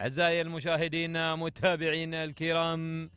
أعزائي المشاهدين متابعينا الكرام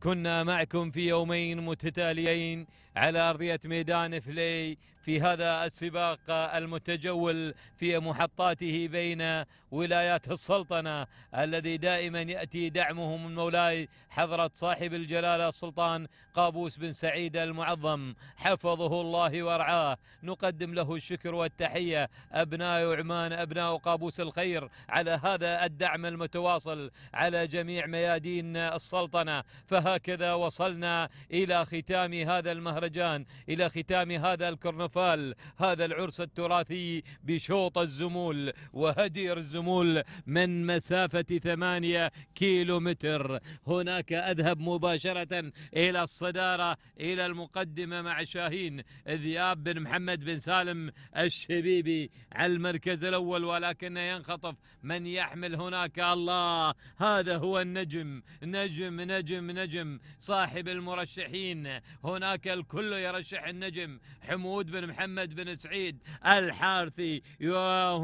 كنا معكم في يومين متتاليين على أرضية ميدان فلي في هذا السباق المتجول في محطاته بين ولايات السلطنة الذي دائما يأتي دعمه من مولاي حضرة صاحب الجلالة السلطان قابوس بن سعيد المعظم حفظه الله ورعاه نقدم له الشكر والتحية أبناء عمان أبناء قابوس الخير على هذا الدعم المتواصل على جميع ميادين السلطنة فهكذا وصلنا إلى ختام هذا المهرجان المهرجان إلى ختام هذا الكرنفال هذا العرس التراثي بشوط الزمول وهدير الزمول من مسافة ثمانية كيلو متر هناك أذهب مباشرة إلى الصدارة إلى المقدمة مع شاهين ذياب بن محمد بن سالم الشبيبي على المركز الأول ولكن ينخطف من يحمل هناك الله هذا هو النجم نجم نجم نجم صاحب المرشحين هناك الكل كله يرشح النجم حمود بن محمد بن سعيد الحارثي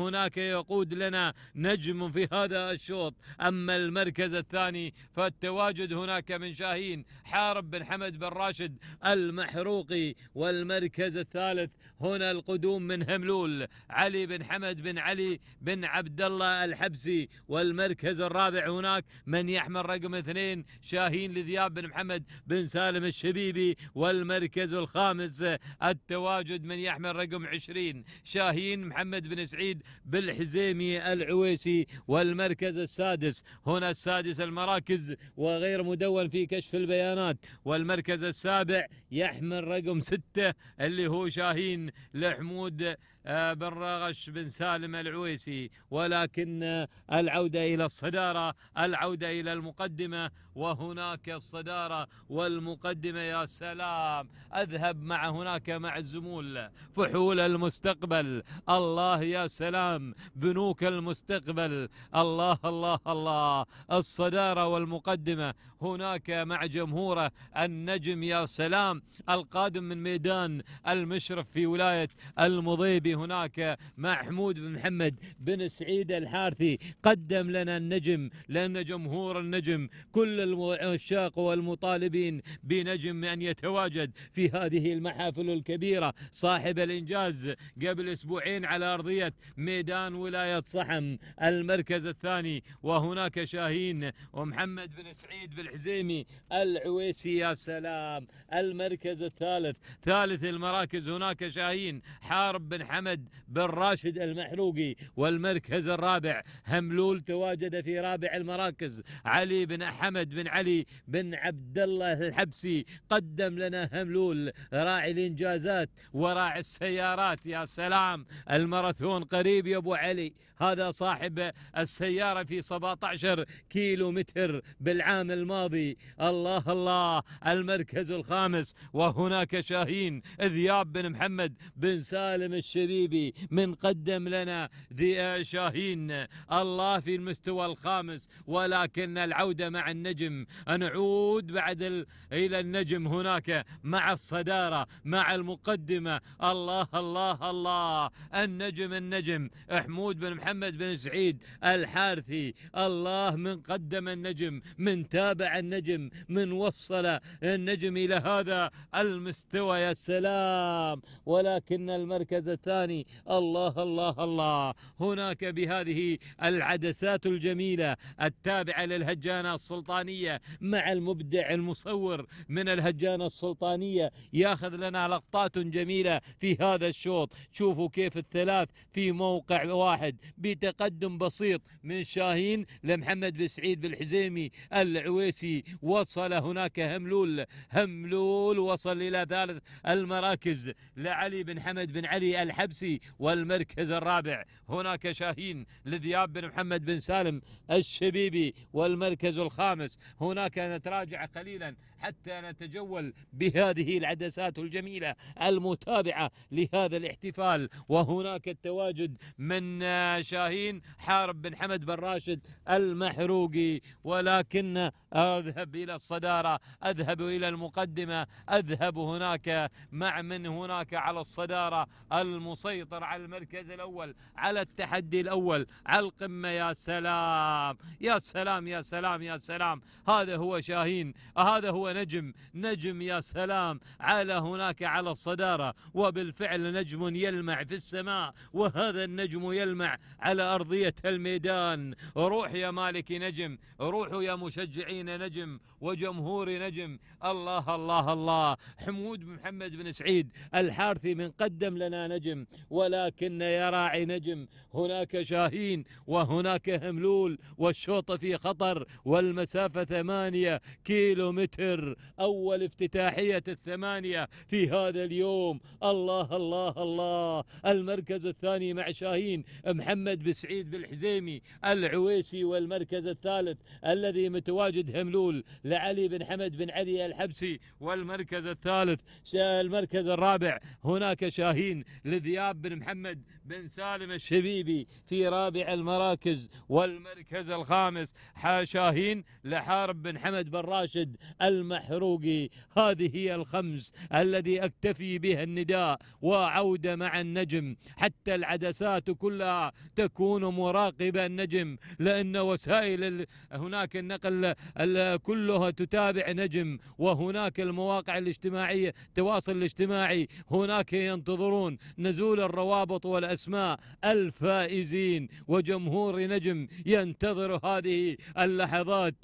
هناك يقود لنا نجم في هذا الشوط أما المركز الثاني فالتواجد هناك من شاهين حارب بن حمد بن راشد المحروقي والمركز الثالث هنا القدوم من هملول علي بن حمد بن علي بن عبد الله الحبسي والمركز الرابع هناك من يحمل رقم اثنين شاهين لذياب بن محمد بن سالم الشبيبي والمركز الخامس التواجد من يحمل رقم عشرين شاهين محمد بن سعيد بالحزيمي العويسي والمركز السادس هنا السادس المراكز وغير مدون في كشف البيانات والمركز السابع يحمل رقم ستة اللي هو شاهين لحمود بن رغش بن سالم العويسي ولكن العودة إلى الصدارة العودة إلى المقدمة وهناك الصدارة والمقدمة يا سلام أذهب مع هناك مع الزمول فحول المستقبل الله يا سلام بنوك المستقبل الله الله الله الصدارة والمقدمة هناك مع جمهوره النجم يا سلام القادم من ميدان المشرف في ولاية المضيبي هناك مع حمود بن محمد بن سعيد الحارثي قدم لنا النجم لأن جمهور النجم كل العشاق والمطالبين بنجم أن يتواجد في هذه المحافل الكبيرة صاحب الإنجاز قبل أسبوعين على أرضية ميدان ولاية صحم المركز الثاني وهناك شاهين ومحمد بن سعيد بالحزيمي العويسي يا سلام المركز الثالث ثالث المراكز هناك شاهين حارب بن حمد محمد بن راشد المحروقي والمركز الرابع هملول تواجد في رابع المراكز علي بن أحمد بن علي بن عبد الله الحبسي قدم لنا هملول راعي الإنجازات وراعي السيارات يا سلام الماراثون قريب يا أبو علي هذا صاحب السيارة في 17 كيلو متر بالعام الماضي الله الله المركز الخامس وهناك شاهين ذياب بن محمد بن سالم الشبيب الليبي من قدم لنا ذي شاهين الله في المستوى الخامس ولكن العودة مع النجم نعود بعد ال... إلى النجم هناك مع الصدارة مع المقدمة الله الله الله النجم النجم حمود بن محمد بن سعيد الحارثي الله من قدم النجم من تابع النجم من وصل النجم إلى هذا المستوى يا سلام ولكن المركز الثاني الثاني الله الله الله هناك بهذه العدسات الجميلة التابعة للهجانة السلطانية مع المبدع المصور من الهجانة السلطانية ياخذ لنا لقطات جميلة في هذا الشوط شوفوا كيف الثلاث في موقع واحد بتقدم بسيط من شاهين لمحمد بن سعيد بالحزيمي العويسي وصل هناك هملول هملول وصل إلى ثالث المراكز لعلي بن حمد بن علي الحمد الحبسي والمركز الرابع هناك شاهين لذياب بن محمد بن سالم الشبيبي والمركز الخامس هناك نتراجع قليلا حتى نتجول بهذه العدسات الجميلة المتابعة لهذا الاحتفال وهناك التواجد من شاهين حارب بن حمد بن راشد المحروقي ولكن أذهب إلى الصدارة أذهب إلى المقدمة أذهب هناك مع من هناك على الصدارة المسيطر على المركز الأول على التحدي الأول على القمة يا سلام يا سلام يا سلام يا سلام هذا هو شاهين هذا هو نجم نجم يا سلام على هناك على الصدارة وبالفعل نجم يلمع في السماء وهذا النجم يلمع على أرضية الميدان روح يا مالك نجم روحوا يا مشجعين نجم وجمهور نجم الله الله الله حمود بن محمد بن سعيد الحارثي من قدم لنا نجم ولكن يا راعي نجم هناك شاهين وهناك هملول والشوط في خطر والمسافة ثمانية كيلو متر أول افتتاحية الثمانية في هذا اليوم الله الله الله المركز الثاني مع شاهين محمد بسعيد بالحزيمي العويسي والمركز الثالث الذي متواجد هملول لعلي بن حمد بن علي الحبسي والمركز الثالث المركز الرابع هناك شاهين لذياب بن محمد بن سالم الشبيبي في رابع المراكز والمركز الخامس حاشاهين لحارب بن حمد بن راشد المحروقي هذه هي الخمس الذي اكتفي بها النداء وعودة مع النجم حتى العدسات كلها تكون مراقبة النجم لأن وسائل هناك النقل كلها تتابع نجم وهناك المواقع الاجتماعية التواصل الاجتماعي هناك ينتظرون نزول الروابط والأسفل أسماء الفائزين وجمهور نجم ينتظر هذه اللحظات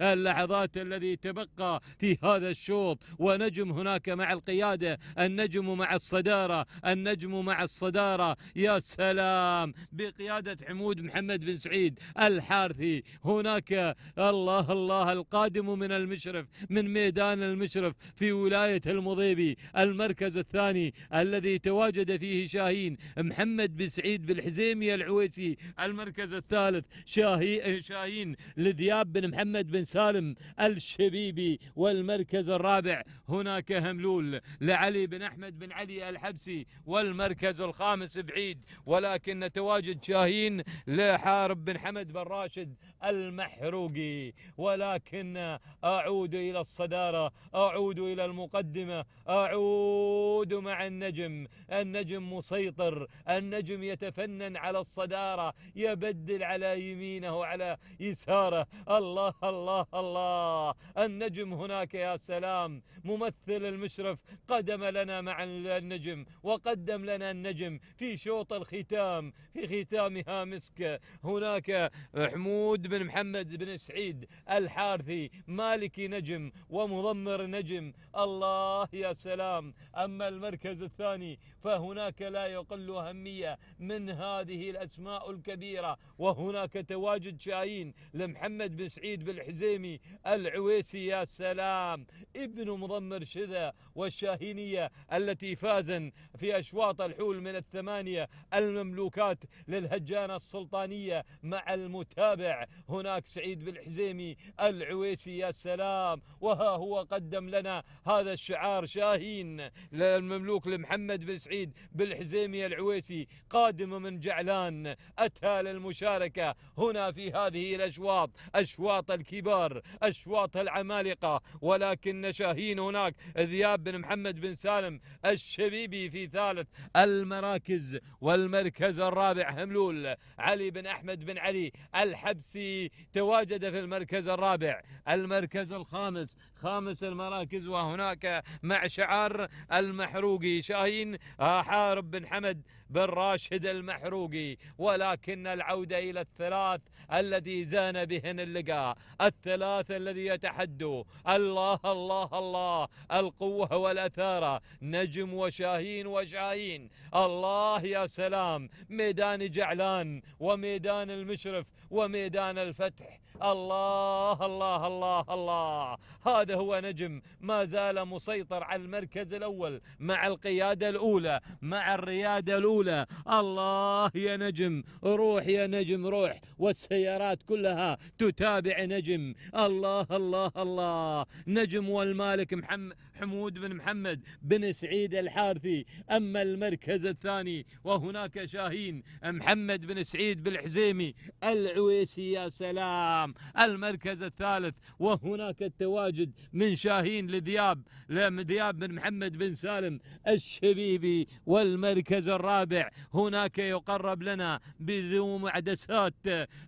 اللحظات الذي تبقى في هذا الشوط ونجم هناك مع القيادة النجم مع الصدارة النجم مع الصدارة يا سلام بقيادة حمود محمد بن سعيد الحارثي هناك الله الله القادم من المشرف من ميدان المشرف في ولاية المضيبي المركز الثاني الذي تواجد فيه شاهين محمد محمد بن سعيد بن بالحزيمي العويسي المركز الثالث شاهي شاهين لدياب بن محمد بن سالم الشبيبي والمركز الرابع هناك هملول لعلي بن أحمد بن علي الحبسي والمركز الخامس بعيد ولكن تواجد شاهين لحارب بن حمد بن راشد المحروقي ولكن أعود إلى الصدارة أعود إلى المقدمة أعود مع النجم النجم مسيطر النجم النجم يتفنن على الصدارة يبدل على يمينه وعلى يساره الله الله الله النجم هناك يا سلام ممثل المشرف قدم لنا مع النجم وقدم لنا النجم في شوط الختام في ختامها مسك هناك حمود بن محمد بن سعيد الحارثي مالكي نجم ومضمر نجم الله يا سلام أما المركز الثاني فهناك لا يقل أهمية عالية من هذه الأسماء الكبيرة وهناك تواجد شاهين لمحمد بن سعيد بالحزيمي العويسي يا سلام ابن مضمر شذا والشاهينية التي فاز في أشواط الحول من الثمانية المملوكات للهجانة السلطانية مع المتابع هناك سعيد بالحزيمي العويسي يا سلام وها هو قدم لنا هذا الشعار شاهين للمملوك لمحمد بن سعيد بالحزيمي العويسي قادمة من جعلان أتى للمشاركة هنا في هذه الأشواط أشواط الكبار أشواط العمالقة ولكن شاهين هناك ذياب بن محمد بن سالم الشبيبي في ثالث المراكز والمركز الرابع هملول علي بن أحمد بن علي الحبسي تواجد في المركز الرابع المركز الخامس خامس المراكز وهناك مع شعار المحروقي شاهين آه، حارب بن حمد بن راشد المحروقي ولكن العودة إلى الثلاث الذي زان بهن اللقاء الثلاث الذي يتحدوا الله الله الله القوة والأثارة نجم وشاهين وشاهين الله يا سلام ميدان جعلان وميدان المشرف وميدان الفتح الله الله الله الله هذا هو نجم ما زال مسيطر على المركز الأول مع القيادة الأولى مع الريادة الأولى الله يا نجم روح يا نجم روح والسيارات كلها تتابع نجم الله الله الله نجم والمالك محمد حمود بن محمد بن سعيد الحارثي أما المركز الثاني وهناك شاهين محمد بن سعيد بالحزيمي العويسي يا سلام المركز الثالث وهناك التواجد من شاهين لذياب لذياب بن محمد بن سالم الشبيبي والمركز الرابع هناك يقرب لنا بذو معدسات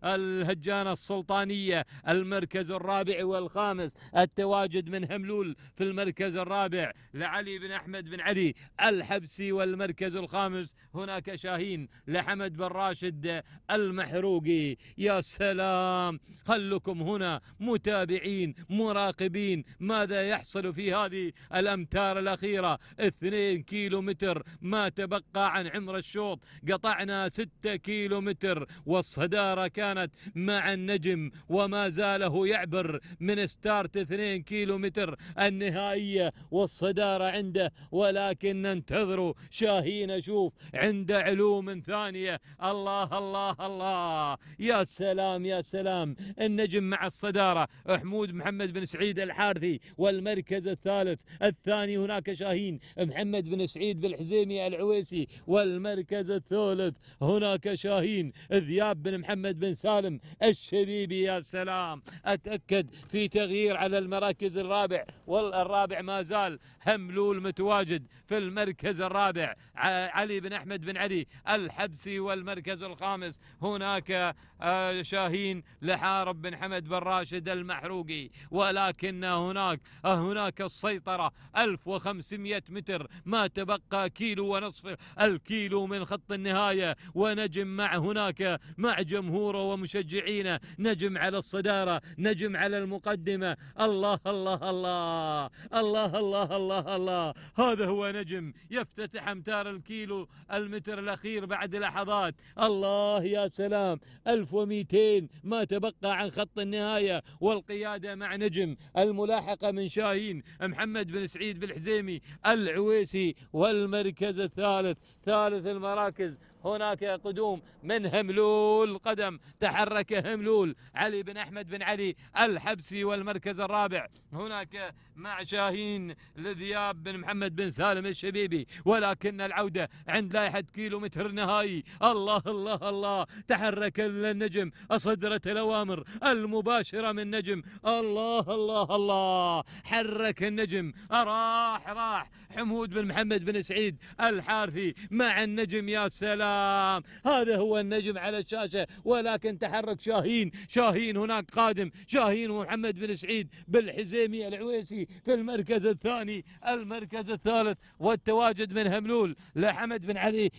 الهجانة السلطانية المركز الرابع والخامس التواجد من هملول في المركز الرابع لعلي بن أحمد بن علي الحبسي والمركز الخامس هناك شاهين لحمد بن راشد المحروقي يا سلام خلكم هنا متابعين مراقبين ماذا يحصل في هذه الأمتار الأخيرة 2 كيلو متر ما تبقى عن عمر الشوط قطعنا ستة كيلو متر والصدارة كانت مع النجم وما زاله يعبر من ستارت 2 كيلو متر النهائية والصدارة عنده ولكن ننتظروا شاهين أشوف عنده علوم ثانية الله الله الله يا سلام يا سلام النجم مع الصدارة حمود محمد بن سعيد الحارثي والمركز الثالث الثاني هناك شاهين محمد بن سعيد بالحزيمي العويسي والمركز الثالث هناك شاهين ذياب بن محمد بن سالم الشبيبي يا سلام أتأكد في تغيير على المراكز الرابع والرابع ما زال هملول متواجد في المركز الرابع علي بن أحمد بن علي الحبسي والمركز الخامس هناك آه، شاهين لحارب بن حمد بن راشد المحروقي ولكن هناك آه، هناك السيطرة 1500 متر ما تبقى كيلو ونصف الكيلو من خط النهاية ونجم مع هناك مع جمهوره ومشجعينه نجم على الصدارة نجم على المقدمة الله الله الله الله, الله الله الله الله الله هذا هو نجم يفتتح امتار الكيلو المتر الاخير بعد لحظات الله يا سلام 1200 ما تبقى عن خط النهايه والقياده مع نجم الملاحقه من شاهين محمد بن سعيد بالحزيمي العويسي والمركز الثالث ثالث المراكز هناك قدوم من هملول قدم تحرك هملول علي بن احمد بن علي الحبسي والمركز الرابع هناك مع شاهين لذياب بن محمد بن سالم الشبيبي ولكن العودة عند لائحة كيلو متر نهائي الله الله الله تحرك النجم أصدرت الأوامر المباشرة من نجم الله الله الله حرك النجم راح راح حمود بن محمد بن سعيد الحارثي مع النجم يا سلام هذا هو النجم على الشاشة ولكن تحرك شاهين شاهين هناك قادم شاهين ومحمد بن سعيد بالحزيمي العويسي في المركز الثاني المركز الثالث والتواجد من هملول لحمد بن علي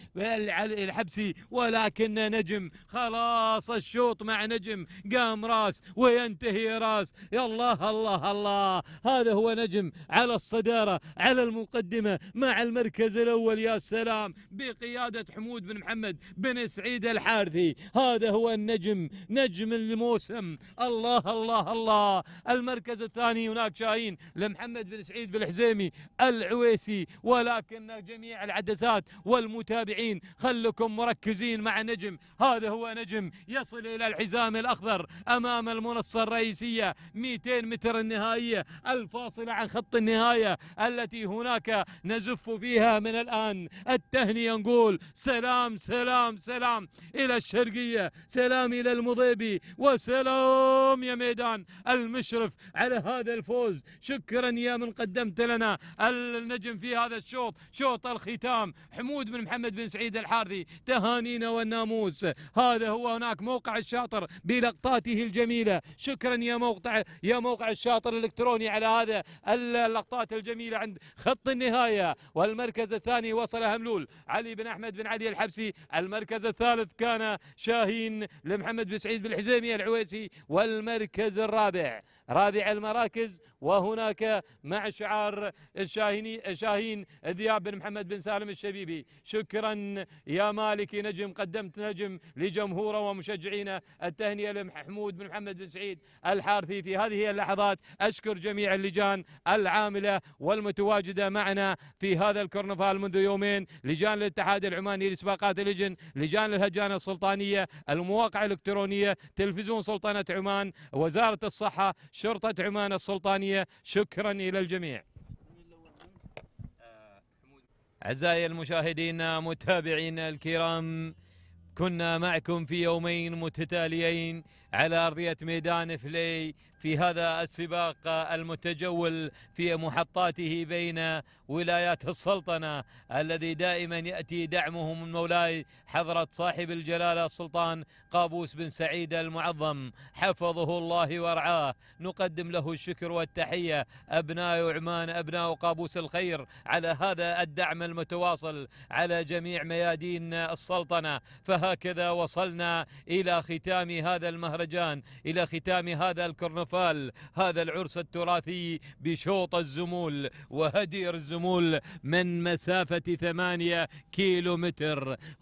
الحبسي ولكن نجم خلاص الشوط مع نجم قام راس وينتهي راس يا الله الله الله هذا هو نجم على الصدارة على المقدمة مع المركز الأول يا سلام بقيادة حمود بن محمد بن سعيد الحارثي هذا هو النجم نجم الموسم الله الله الله المركز الثاني هناك شاهين لمحمد بن سعيد بالحزيمي العويسي ولكن جميع العدسات والمتابعين خلكم مركزين مع نجم هذا هو نجم يصل إلى الحزام الأخضر أمام المنصة الرئيسية 200 متر النهائية الفاصلة عن خط النهاية التي هناك نزف فيها من الآن التهنئة نقول سلام سلام سلام إلى الشرقية سلام إلى المضيبي وسلام يا ميدان المشرف على هذا الفوز شكرا شكرا يا من قدمت لنا النجم في هذا الشوط شوط الختام حمود بن محمد بن سعيد الحارثي تهانينا والناموس هذا هو هناك موقع الشاطر بلقطاته الجميلة شكرا يا موقع يا موقع الشاطر الإلكتروني على هذا اللقطات الجميلة عند خط النهاية والمركز الثاني وصل هملول علي بن أحمد بن علي الحبسي المركز الثالث كان شاهين لمحمد بن سعيد بن الحزيمي العويسي والمركز الرابع رابع المراكز وهناك مع شعار الشاهيني شاهين ذياب بن محمد بن سالم الشبيبي شكرا يا مالكي نجم قدمت نجم لجمهوره ومشجعينا التهنئه لمحمود بن محمد بن سعيد الحارثي في هذه اللحظات اشكر جميع اللجان العامله والمتواجده معنا في هذا الكرنفال منذ يومين لجان الاتحاد العماني لسباقات اللجن لجان الهجانه السلطانيه المواقع الالكترونيه تلفزيون سلطنه عمان وزاره الصحه شرطه عمان السلطانيه الوطنية شكرا إلى الجميع أعزائي المشاهدين متابعينا الكرام كنا معكم في يومين متتاليين على أرضية ميدان فلي في هذا السباق المتجول في محطاته بين ولايات السلطنة الذي دائما يأتي دعمه من مولاي حضرة صاحب الجلالة السلطان قابوس بن سعيد المعظم حفظه الله ورعاه نقدم له الشكر والتحية أبناء عمان أبناء قابوس الخير على هذا الدعم المتواصل على جميع ميادين السلطنة فهكذا وصلنا إلى ختام هذا المهرجان إلى ختام هذا الكرنفال الاحتفال هذا العرس التراثي بشوط الزمول وهدير الزمول من مسافة ثمانية كيلو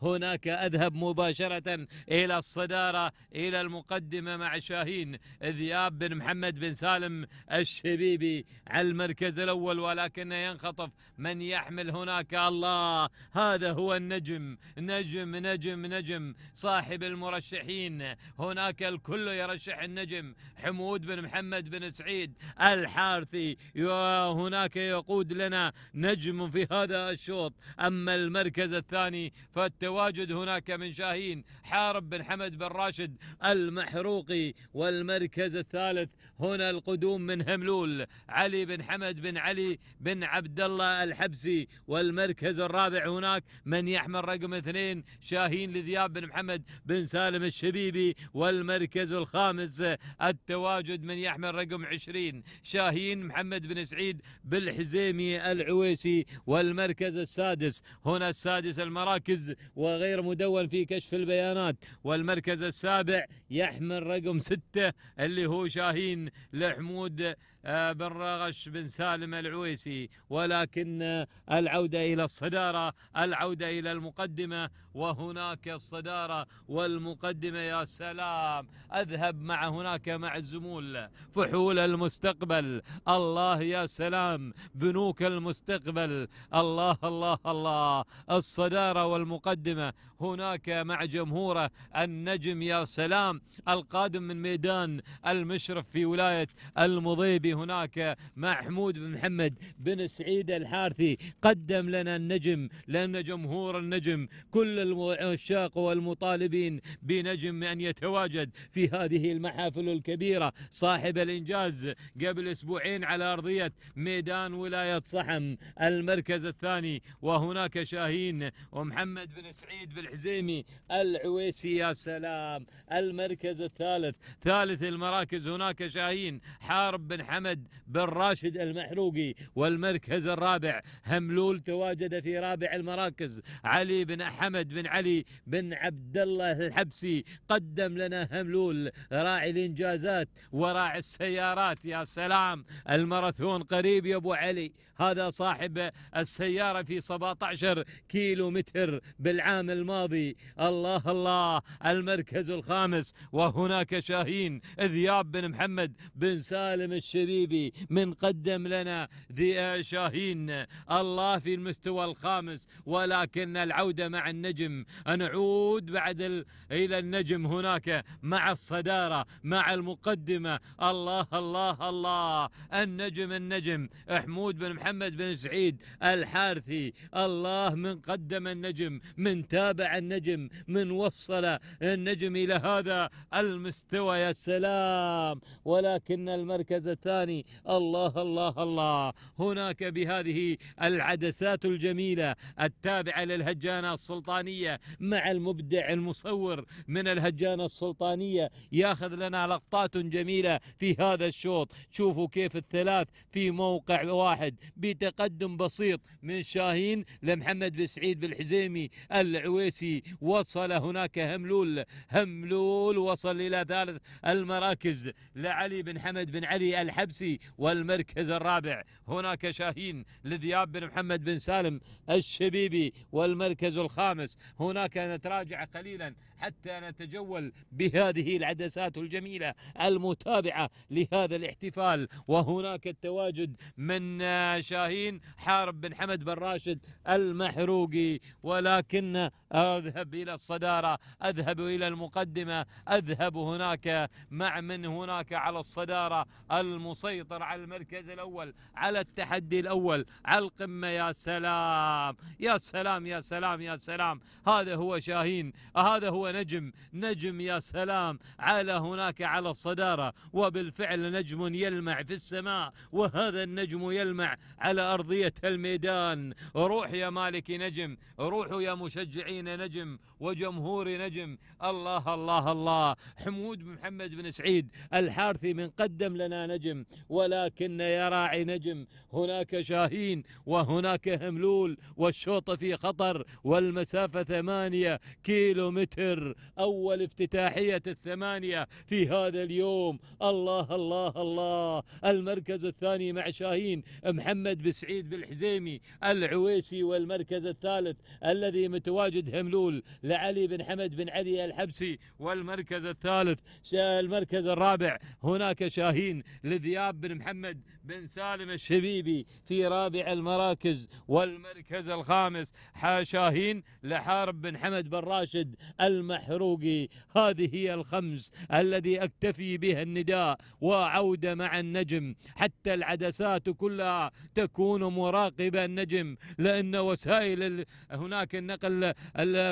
هناك أذهب مباشرة إلى الصدارة إلى المقدمة مع شاهين ذياب بن محمد بن سالم الشبيبي على المركز الأول ولكنه ينخطف من يحمل هناك الله هذا هو النجم نجم نجم نجم صاحب المرشحين هناك الكل يرشح النجم حمود بن محمد بن سعيد الحارثي وهناك يقود لنا نجم في هذا الشوط أما المركز الثاني فالتواجد هناك من شاهين حارب بن حمد بن راشد المحروقي والمركز الثالث هنا القدوم من هملول علي بن حمد بن علي بن عبد الله الحبسي والمركز الرابع هناك من يحمل رقم اثنين شاهين لذياب بن محمد بن سالم الشبيبي والمركز الخامس التواجد من من يحمل رقم عشرين شاهين محمد بن سعيد بالحزيمي العويسي والمركز السادس هنا السادس المراكز وغير مدون في كشف البيانات والمركز السابع يحمل رقم ستة اللي هو شاهين لحمود بن رغش بن سالم العويسي ولكن العودة إلى الصدارة العودة إلى المقدمة وهناك الصدارة والمقدمة يا سلام أذهب مع هناك مع الزمول فحول المستقبل الله يا سلام بنوك المستقبل الله الله الله الصدارة والمقدمة هناك مع جمهوره النجم يا سلام القادم من ميدان المشرف في ولاية المضيبي هناك مع حمود بن محمد بن سعيد الحارثي قدم لنا النجم لأن جمهور النجم كل العشاق والمطالبين بنجم أن يتواجد في هذه المحافل الكبيرة صاحب الإنجاز قبل أسبوعين على أرضية ميدان ولاية صحم المركز الثاني وهناك شاهين ومحمد بن سعيد بن الحزيمي العويسي يا سلام المركز الثالث ثالث المراكز هناك شاهين حارب بن حمد بن راشد المحروقي والمركز الرابع هملول تواجد في رابع المراكز علي بن حمد بن علي بن عبد الله الحبسي قدم لنا هملول راعي الانجازات وراعي السيارات يا سلام الماراثون قريب يا ابو علي هذا صاحب السيارة في 17 كيلو متر بالعام الماضي الله الله المركز الخامس وهناك شاهين ذياب بن محمد بن سالم الشبيبي من قدم لنا ذي شاهين الله في المستوى الخامس ولكن العودة مع النجم نعود بعد ال... إلى النجم هناك مع الصدارة مع المقدمة الله الله الله النجم النجم حمود بن محمد محمد بن سعيد الحارثي الله من قدم النجم من تابع النجم من وصل النجم إلى هذا المستوى يا سلام ولكن المركز الثاني الله الله الله هناك بهذه العدسات الجميلة التابعة للهجانة السلطانية مع المبدع المصور من الهجانة السلطانية ياخذ لنا لقطات جميلة في هذا الشوط شوفوا كيف الثلاث في موقع واحد بتقدم بسيط من شاهين لمحمد بسعيد بالحزيمي العويسي وصل هناك هملول هملول وصل إلى ثالث المراكز لعلي بن حمد بن علي الحبسي والمركز الرابع هناك شاهين لذياب بن محمد بن سالم الشبيبي والمركز الخامس هناك نتراجع قليلا حتى نتجول بهذه العدسات الجميلة المتابعة لهذا الاحتفال وهناك التواجد من شاهين حارب بن حمد بن راشد المحروقي ولكن أذهب إلى الصدارة أذهب إلى المقدمة أذهب هناك مع من هناك على الصدارة المسيطر على المركز الأول على التحدي الأول على القمة يا سلام يا سلام يا سلام يا سلام هذا هو شاهين هذا هو نجم نجم يا سلام على هناك على الصدارة وبالفعل نجم يلمع في السماء وهذا النجم يلمع على أرضية الميدان روح يا مالك نجم روحوا يا مشجعين نجم وجمهور نجم الله الله الله حمود بن محمد بن سعيد الحارثي من قدم لنا نجم ولكن يا راعي نجم هناك شاهين وهناك هملول والشوط في خطر والمسافة ثمانية كيلو متر أول افتتاحية الثمانية في هذا اليوم الله الله الله المركز الثاني مع شاهين محمد بن سعيد بالحزيمي العويسي والمركز الثالث الذي متواجد هملول لعلي بن حمد بن علي الحبسي والمركز الثالث المركز الرابع هناك شاهين لذياب بن محمد بن سالم الشبيبي في رابع المراكز والمركز الخامس حاشاهين لحارب بن حمد بن راشد المحروقي هذه هي الخمس الذي اكتفي بها النداء وعودة مع النجم حتى العدسات كلها تكون مراقبة النجم لأن وسائل هناك النقل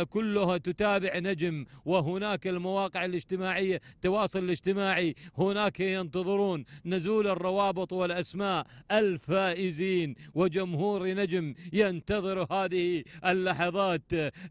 كلها تتابع نجم وهناك المواقع الاجتماعية التواصل الاجتماعي هناك ينتظرون نزول الروابط والأسفل أسماء الفائزين وجمهور نجم ينتظر هذه اللحظات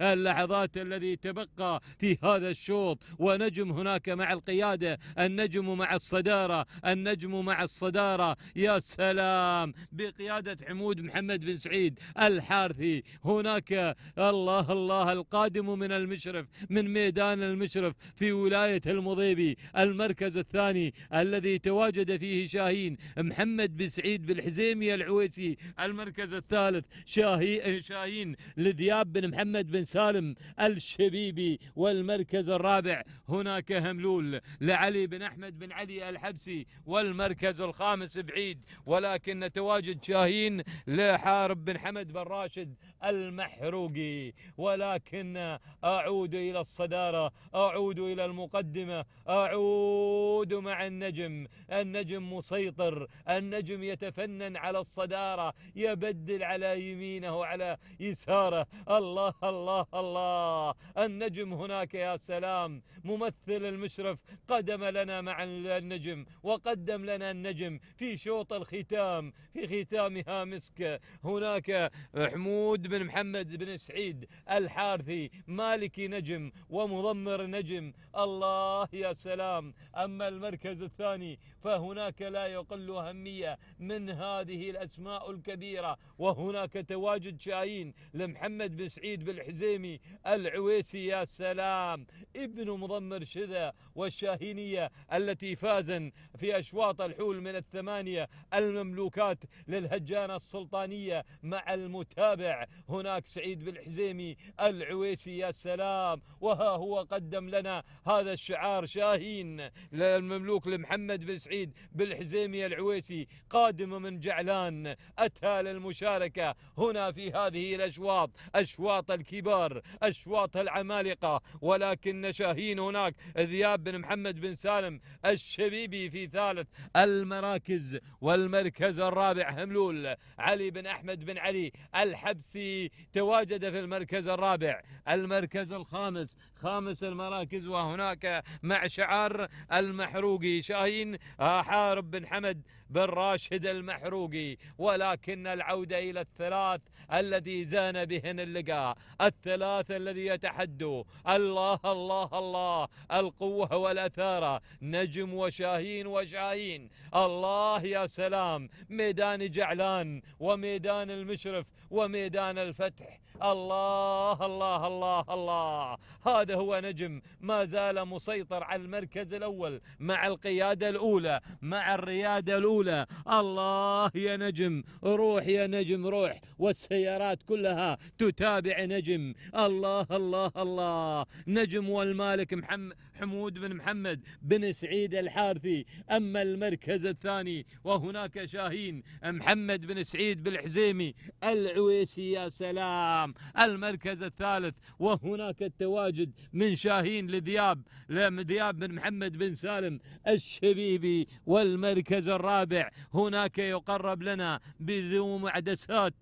اللحظات الذي تبقى في هذا الشوط ونجم هناك مع القيادة النجم مع الصدارة النجم مع الصدارة يا سلام بقيادة حمود محمد بن سعيد الحارثي هناك الله الله القادم من المشرف من ميدان المشرف في ولاية المضيبي المركز الثاني الذي تواجد فيه شاهين محمد محمد بن سعيد بالحزيمي العويسي المركز الثالث شاهي شاهين لدياب بن محمد بن سالم الشبيبي والمركز الرابع هناك هملول لعلي بن أحمد بن علي الحبسي والمركز الخامس بعيد ولكن تواجد شاهين لحارب بن حمد بن راشد المحروقي ولكن أعود إلى الصدارة أعود إلى المقدمة أعود مع النجم النجم مسيطر النجم يتفنن على الصدارة يبدل على يمينه وعلى يساره الله الله الله النجم هناك يا سلام ممثل المشرف قدم لنا مع النجم وقدم لنا النجم في شوط الختام في ختامها مسك هناك حمود بن محمد بن سعيد الحارثي مالك نجم ومضمر نجم الله يا سلام أما المركز الثاني فهناك لا يقل أهمية من هذه الأسماء الكبيرة وهناك تواجد شاهين لمحمد بن سعيد بالحزيمي العويسي يا سلام ابن مضمر شذا والشاهينية التي فاز في أشواط الحول من الثمانية المملوكات للهجانة السلطانية مع المتابع هناك سعيد بالحزيمي العويسي يا سلام وها هو قدم لنا هذا الشعار شاهين للمملوك لمحمد بن سعيد سعيد بالحزيمي العويسي قادم من جعلان أتى للمشاركة هنا في هذه الأشواط أشواط الكبار أشواط العمالقة ولكن شاهين هناك ذياب بن محمد بن سالم الشبيبي في ثالث المراكز والمركز الرابع هملول علي بن أحمد بن علي الحبسي تواجد في المركز الرابع المركز الخامس خامس المراكز وهناك مع شعار المحروقي شاهين آه حارب بن حمد بن راشد المحروقي ولكن العودة إلى الثلاث الذي زان بهن اللقاء الثلاث الذي يتحدوا الله الله الله القوة والأثارة نجم وشاهين وشاهين الله يا سلام ميدان جعلان وميدان المشرف وميدان الفتح الله الله الله الله هذا هو نجم ما زال مسيطر على المركز الأول مع القيادة الأولى مع الريادة الأولى الأولى الله يا نجم روح يا نجم روح والسيارات كلها تتابع نجم الله الله الله نجم والمالك محمد حمود بن محمد بن سعيد الحارثي أما المركز الثاني وهناك شاهين محمد بن سعيد بالحزيمي العويسي يا سلام المركز الثالث وهناك التواجد من شاهين لدياب لدياب بن محمد بن سالم الشبيبي والمركز الرابع هناك يقرب لنا بذو معدسات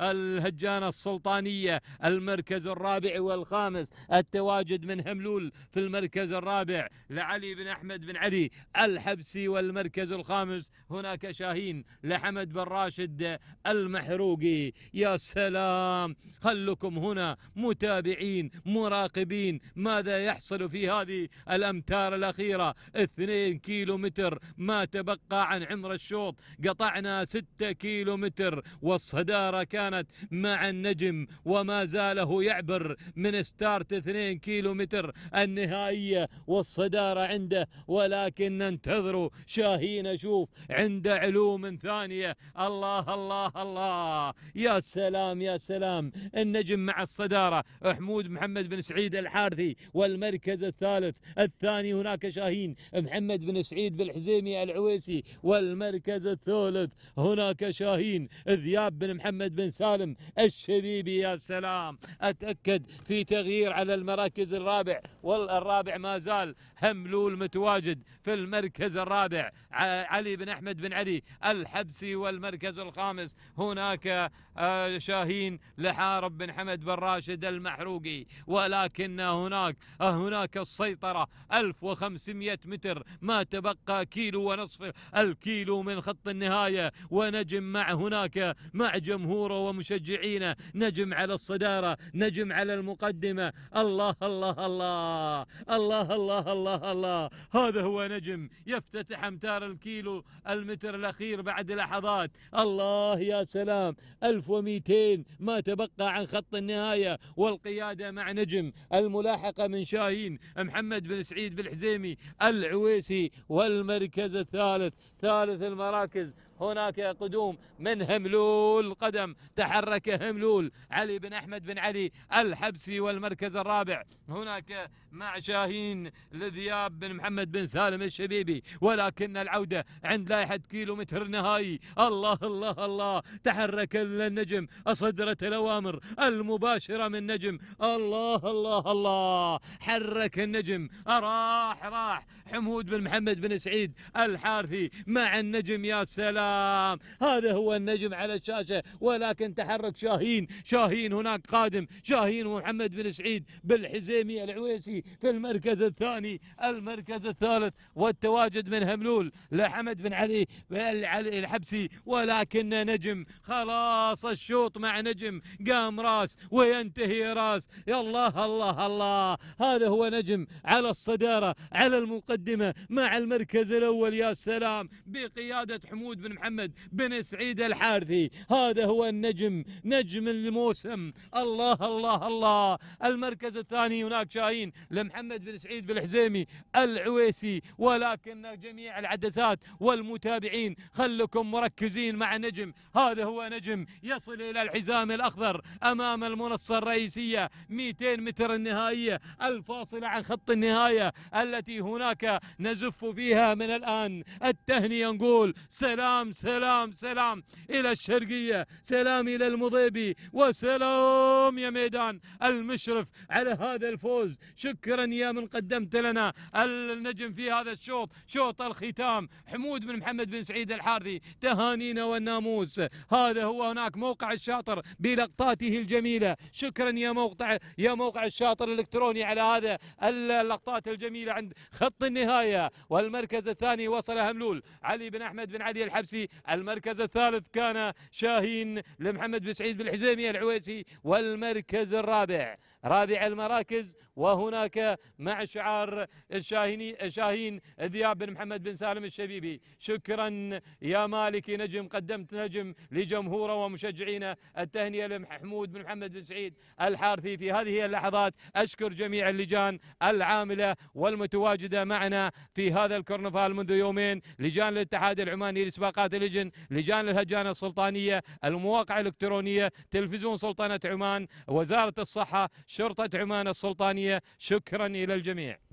الهجانة السلطانية المركز الرابع والخامس التواجد من هملول في المركز الرابع لعلي بن أحمد بن علي الحبسي والمركز الخامس هناك شاهين لحمد بن راشد المحروقي يا سلام خلكم هنا متابعين مراقبين ماذا يحصل في هذه الأمتار الأخيرة 2 كيلو متر ما تبقى عن عمر الشوط قطعنا ستة كيلو متر والصدارة كانت مع النجم وما زاله يعبر من ستارت 2 كيلو متر النهائية والصدارة عنده ولكن ننتظروا شاهين أشوف عنده علوم ثانية الله الله الله يا سلام يا سلام النجم مع الصدارة حمود محمد بن سعيد الحارثي والمركز الثالث الثاني هناك شاهين محمد بن سعيد بالحزيمي العويسي والمركز الثالث هناك شاهين ذياب بن محمد بن سالم الشبيبي يا سلام أتأكد في تغيير على المراكز الرابع والرابع ما زال هملول متواجد في المركز الرابع علي بن أحمد بن علي الحبسي والمركز الخامس هناك آه، شاهين لحارب بن حمد بن راشد المحروقي ولكن هناك آه، هناك السيطرة 1500 متر ما تبقى كيلو ونصف الكيلو من خط النهاية ونجم مع هناك مع جمهوره ومشجعينه نجم على الصدارة نجم على المقدمة الله الله الله الله, الله الله الله الله الله هذا هو نجم يفتتح امتار الكيلو المتر الاخير بعد لحظات الله يا سلام 1200 ما تبقى عن خط النهايه والقياده مع نجم الملاحقه من شاهين محمد بن سعيد بالحزيمي العويسي والمركز الثالث ثالث المراكز هناك قدوم من هملول قدم تحرك هملول علي بن أحمد بن علي الحبسي والمركز الرابع هناك مع شاهين لذياب بن محمد بن سالم الشبيبي ولكن العودة عند لائحة كيلو متر نهائي الله الله الله تحرك النجم صدرة الأوامر المباشرة من نجم الله الله الله حرك النجم راح راح حمود بن محمد بن سعيد الحارثي مع النجم يا سلام سلام هذا هو النجم على الشاشة ولكن تحرك شاهين شاهين هناك قادم شاهين ومحمد بن سعيد بالحزيمي العويسي في المركز الثاني المركز الثالث والتواجد من هملول لحمد بن علي الحبسي ولكن نجم خلاص الشوط مع نجم قام راس وينتهي راس يا الله الله الله هذا هو نجم على الصدارة على المقدمة مع المركز الأول يا سلام بقيادة حمود بن محمد بن سعيد الحارثي هذا هو النجم نجم الموسم الله الله الله المركز الثاني هناك شاهين لمحمد بن سعيد بالحزيمي العويسي ولكن جميع العدسات والمتابعين خلكم مركزين مع نجم هذا هو نجم يصل إلى الحزام الأخضر أمام المنصة الرئيسية 200 متر النهائية الفاصلة عن خط النهاية التي هناك نزف فيها من الآن التهنئة نقول سلام سلام سلام سلام إلى الشرقية سلام إلى المضيبي وسلام يا ميدان المشرف على هذا الفوز شكرا يا من قدمت لنا النجم في هذا الشوط شوط الختام حمود بن محمد بن سعيد الحارثي تهانينا والناموس هذا هو هناك موقع الشاطر بلقطاته الجميلة شكرا يا موقع يا موقع الشاطر الإلكتروني على هذا اللقطات الجميلة عند خط النهاية والمركز الثاني وصل هملول علي بن أحمد بن علي الحبسي العويسي المركز الثالث كان شاهين لمحمد بن سعيد بن العويسي والمركز الرابع رابع المراكز وهناك مع شعار الشاهيني شاهين ذياب بن محمد بن سالم الشبيبي شكرا يا مالكي نجم قدمت نجم لجمهوره ومشجعينا التهنئه لمحمود بن محمد بن سعيد الحارثي في هذه اللحظات اشكر جميع اللجان العامله والمتواجده معنا في هذا الكرنفال منذ يومين لجان الاتحاد العماني لسباقات الاتحاد لجن لجان الهجانة السلطانية المواقع الإلكترونية تلفزيون سلطنة عمان وزارة الصحة شرطة عمان السلطانية شكرا إلى الجميع